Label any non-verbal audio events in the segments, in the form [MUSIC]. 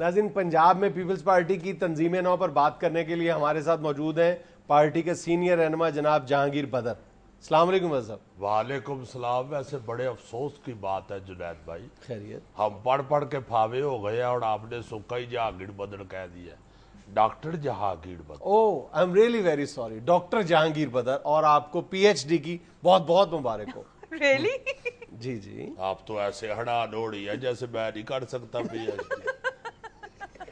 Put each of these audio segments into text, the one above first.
नाजिन पंजाब में peoples party की तनजीम नौ पर बात करने के लिए हमारे साथ मौजूद हैं पार्टी के सीनियर रहनमा जनाब जहांगीर बदर सलामकुम साहब वालेकुम सलाम वैसे बड़े अफसोस की बात है जुनैद भाई खैरियत हम पढ़ पढ़ के फावे हो गए और आपने सुखा ही जहांगीर बदर कह दिया doctor Jahangir Badar oh I am really very sorry doctor Jahangir Badar और आपको पीएचडी की बहुत बहुत मुबारक हो रियली [LAUGHS] really? जी जी आप तो ऐसे हड़ा डोड़ी है जैसे मैं नहीं कर सकता [LAUGHS] पीएचडी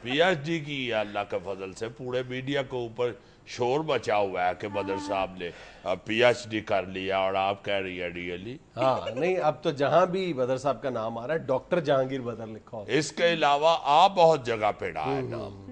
पीएचडी की अल्लाह के फजल से पूरे मीडिया के ऊपर शोर बचा हुआ है कि मदर साहब ने पीएचडी कर लिया और आप कह रही है रियली हाँ नहीं अब तो जहां भी बदर साहब का नाम आ रहा है डॉक्टर जहांगीर बदर लिखा इसके अलावा आप बहुत जगह पे डा है नाम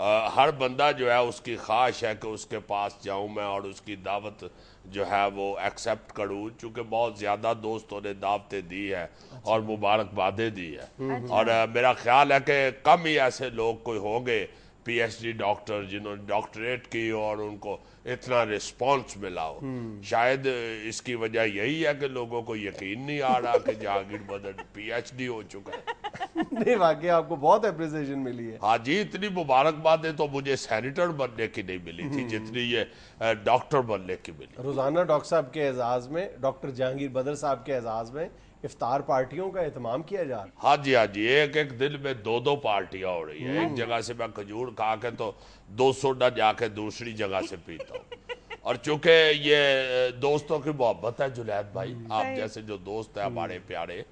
आ, हर बंदा जो है उसकी ख्वाहिश है कि उसके पास जाऊं मैं और उसकी दावत जो है वो एक्सेप्ट करूँ चूंकि बहुत ज़्यादा दोस्तों ने दावतें दी है अच्छा। और मुबारकबादें दी है हम्म, हम्म। और मेरा ख्याल है कि कम ही ऐसे लोग कोई होंगे पीएचडी डॉक्टर जिन्होंने डॉक्टरेट की और उनको इतना रिस्पांस मिला हो हम्म। शायद इसकी वजह यही है कि लोगों को यकीन नहीं आ रहा कि जहांगीर मदन पीएचडी हो चुका है [LAUGHS] नहीं वाकई आपको बहुत अप्रिसिएशन मिली है हाँ जी इतनी है तो मुझे सेनेटर बनने की नहीं मिली थी हम्म। जितनी ये डॉक्टर बनने की मिली रोजाना डॉक्टर साहब के एजाज में डॉक्टर जहांगीर बदर साहब के एजाज में इफ्तार पार्टियों का एहतमाम किया जा रहा हाँ जी हाँ जी एक एक दिन में दो दो पार्टियां हो रही है एक हम्म। जगह से मैं खजूर खा के तो दो सोडा जाके दूसरी जगह से पीता हूँ [LAUGHS] और चूंकि ये दोस्तों की मोहब्बत है जुलैद भाई हम्म। आप जैसे जो दोस्त है हमारे प्यारे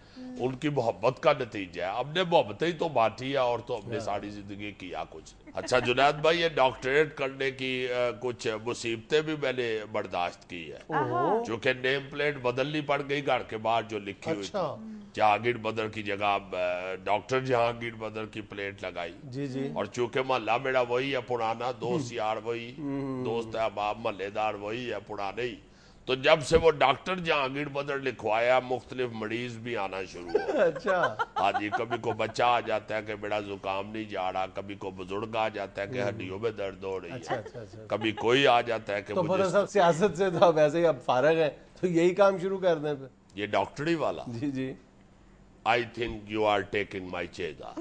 उनकी मोहब्बत का नतीजा है हमने मोहब्बत ही तो बांटी है और तो हमने हाँ। सारी जिंदगी किया कुछ अच्छा जुनाद भाई ये डॉक्टरेट करने की आ, कुछ मुसीबतें भी मैंने बर्दाश्त की है क्योंकि नेम प्लेट बदलनी पड़ गई घर के बाहर जो लिखी अच्छा। हुई थी जहांगीर बदर की जगह डॉक्टर जहांगीर बदर की प्लेट लगाई जी जी और चूंकि मोहल्ला मेरा वही है पुराना दोस्त हम्म। यार वही हम्म। दोस्त है बाप वही है पुराने ही तो जब से वो डॉक्टर जहांगीर बदर लिखवाया मुख्तलिफ मरीज भी आना शुरू अच्छा हाँ जी कभी को बच्चा आ जाता है कि बेड़ा जुकाम नहीं जा रहा कभी को बुजुर्ग आ जाता है कि हम्म। हड्डियों में दर्द हो रही है अच्छा अच्छा, अच्छा, अच्छा, कभी कोई आ जाता है कि तो मुझे सियासत से तो वैसे ही अब फारग है तो यही काम शुरू कर दे ये डॉक्टरी वाला जी जी I think you are taking my चेजा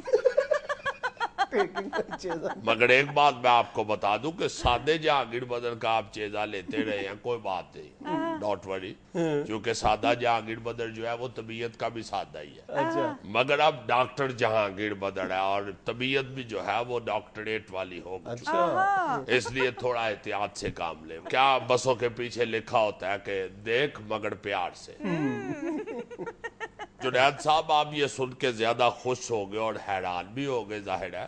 मगर एक बात मैं आपको बता दूं कि सादे जहांगीर बदन का आप चेजा लेते रहे हैं कोई बात नहीं डॉट हाँ। वरी हाँ। क्योंकि सादा जहांगीर बदन जो है वो तबीयत का भी सादा ही है अच्छा। हाँ। मगर अब डॉक्टर जहांगीर बदन है और तबीयत भी जो है वो डॉक्टरेट वाली हो अच्छा। इसलिए थोड़ा एहतियात से काम ले क्या बसों के पीछे लिखा होता है की देख मगर प्यार से हम्म। जुनैद साहब आप ये सुन के ज़्यादा खुश हो गए और हैरान भी हो गए जाहिर है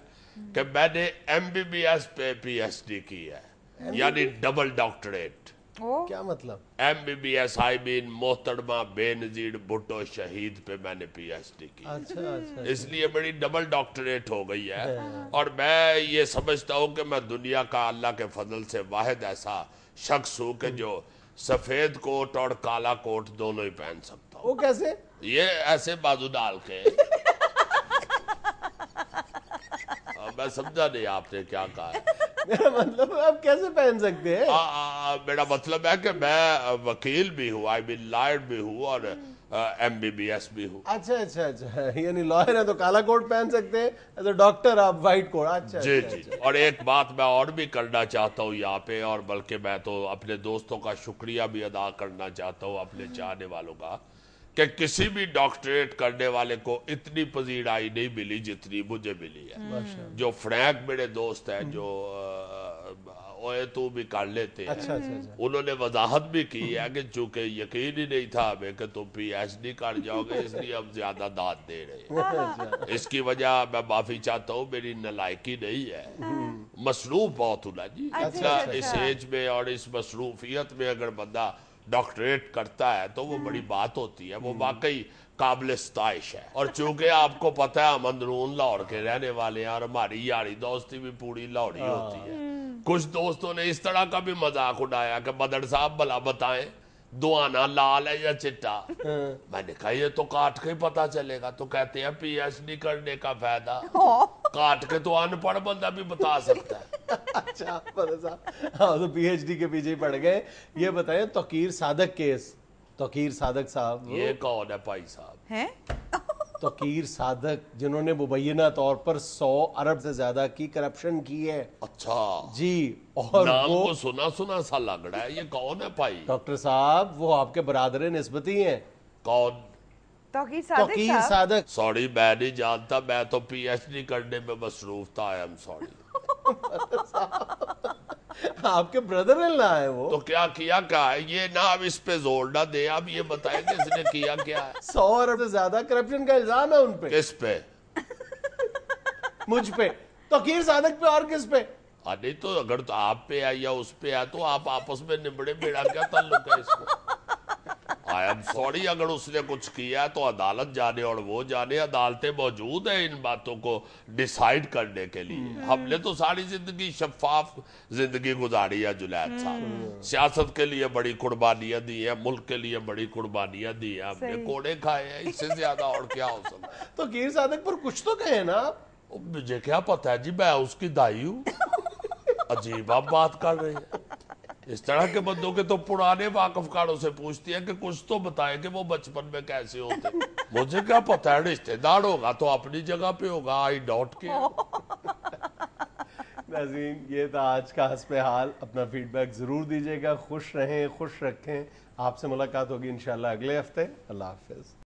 कि मैंने एम बी बी एस पे पी एच डी की है यानी डबल डॉक्टरेट क्या मतलब M B B S I mean मोहतरमा बेनजीर भुट्टो शहीद पे मैंने पी एच डी की अच्छा, अच्छा, अच्छा। इसलिए मेरी डबल डॉक्टरेट हो गई है हाँ। और मैं ये समझता हूँ कि मैं दुनिया का अल्लाह के फजल से वाहिद ऐसा शख्स हूँ कि जो सफेद कोट और काला कोट दोनों ही पहन सकता हूँ वो कैसे ये ऐसे बाजू डाल के [LAUGHS] मैं समझा नहीं आपने क्या कहा मतलब आप कैसे पहन सकते हैं मेरा मतलब है कि मैं वकील भी हूँ आई बी लॉयर भी हूँ और एम बी बी एस भी हूँ अच्छा अच्छा अच्छा यानी लॉयर है तो काला कोट पहन सकते हैं डॉक्टर आप व्हाइट कोट अच्छा जी अच्छा, जी अच्छा। और एक बात मैं और भी करना चाहता हूँ यहाँ पे और बल्कि मैं तो अपने दोस्तों का शुक्रिया भी अदा करना चाहता हूँ अपने चाहने हम्म। वालों का कि किसी भी डॉक्टरेट करने वाले को इतनी पजीराई नहीं मिली जितनी मुझे मिली है हम्म। अच्छा। जो फ्रैंक मेरे दोस्त हैं जो ओए तू भी कर लेते हैं अच्छा, अच्छा, अच्छा। उन्होंने वजाहत भी की है कि चूंकि यकीन ही नहीं था हमें कि तुम पी एच डी कर जाओगे इसलिए हम ज्यादा दाद दे रहे हैं अच्छा। इसकी वजह मैं माफी चाहता हूँ मेरी नलायकी नहीं है हम्म। मसरूफ बहुत हूँ ना जी अच्छा इस एज अच्छा, में और इस मसरूफियत में अगर बंदा डॉक्टरेट करता है तो वो बड़ी बात होती है वो हम्म। वाकई काबिल स्ताइश है और चूंकि आपको पता है हम अंदरून लाहौर के रहने वाले हैं और हमारी यारी दोस्ती भी पूरी लाहौरी हाँ। होती है हम्म। कुछ दोस्तों ने इस तरह का भी मजाक उड़ाया कि बदर साहब भला बताएं दुआना लाल है या चिट्टा हाँ। मैंने कहा ये तो काट के ही पता चलेगा तो कहते हैं पीएचडी करने का फायदा काट के तो अनपढ़ बंदा भी बता सकता है अच्छा हाँ तो पीएचडी के पीछे पड़ गए ये बताए तकीर साधक केस तकीर साधक साहब ये कौन है भाई साहब है फकीर साधक जिन्होंने मुबैना तौर पर सौ अरब से ज्यादा की करप्शन की है अच्छा जी और नाम वो सुना सुना सा लग रहा है ये कौन है भाई डॉक्टर साहब वो आपके बरादर नस्बती है कौन फकीर साधक सॉरी मैं नहीं जानता मैं तो डी करने में मसरूफ था आई एम सॉरी आपके ब्रदर ने ला है वो तो क्या किया क्या है ये ना अब इस पे जोर ना दे अब ये बताए किसने इसने किया क्या है [LAUGHS] सौ अरब से ज्यादा करप्शन का इल्जाम है उनपे किस पे मुझ पे तो तो साधक पे और किस पे नहीं तो अगर तो आप पे आया उस पे आया तो आप आपस में निबड़े बेड़ा क्या तल्लुक है इसको आई एम सॉरी अगर उसने कुछ किया तो अदालत जाने और वो जाने अदालतें मौजूद है इन बातों को डिसाइड करने के लिए हम्म। हमने तो सारी जिंदगी शफाफ जिंदगी गुजारी है जुलैद साहब हम्म। सियासत के लिए बड़ी कुर्बानियां दी है मुल्क के लिए बड़ी कुर्बानियां दी है हमने कोड़े खाए हैं इससे ज्यादा और क्या हो सकता [LAUGHS] तो कीर सादक पर कुछ तो कहे ना मुझे क्या पता है जी मैं उसकी दाई हूँ [LAUGHS] अजीब आप बात कर रही है इस तरह के बंदों के तो पुराने वाकफकारों से पूछती है कि कुछ तो बताए कि वो बचपन में कैसे होते मुझे क्या पता है रिश्तेदार होगा तो अपनी जगह पे होगा आई डॉट के [LAUGHS] नाजीन ये था आज का हंस पे हाल अपना फीडबैक ज़रूर दीजिएगा खुश रहें खुश रखें आपसे मुलाकात होगी इनशाला अगले हफ्ते अल्लाह हाफिज़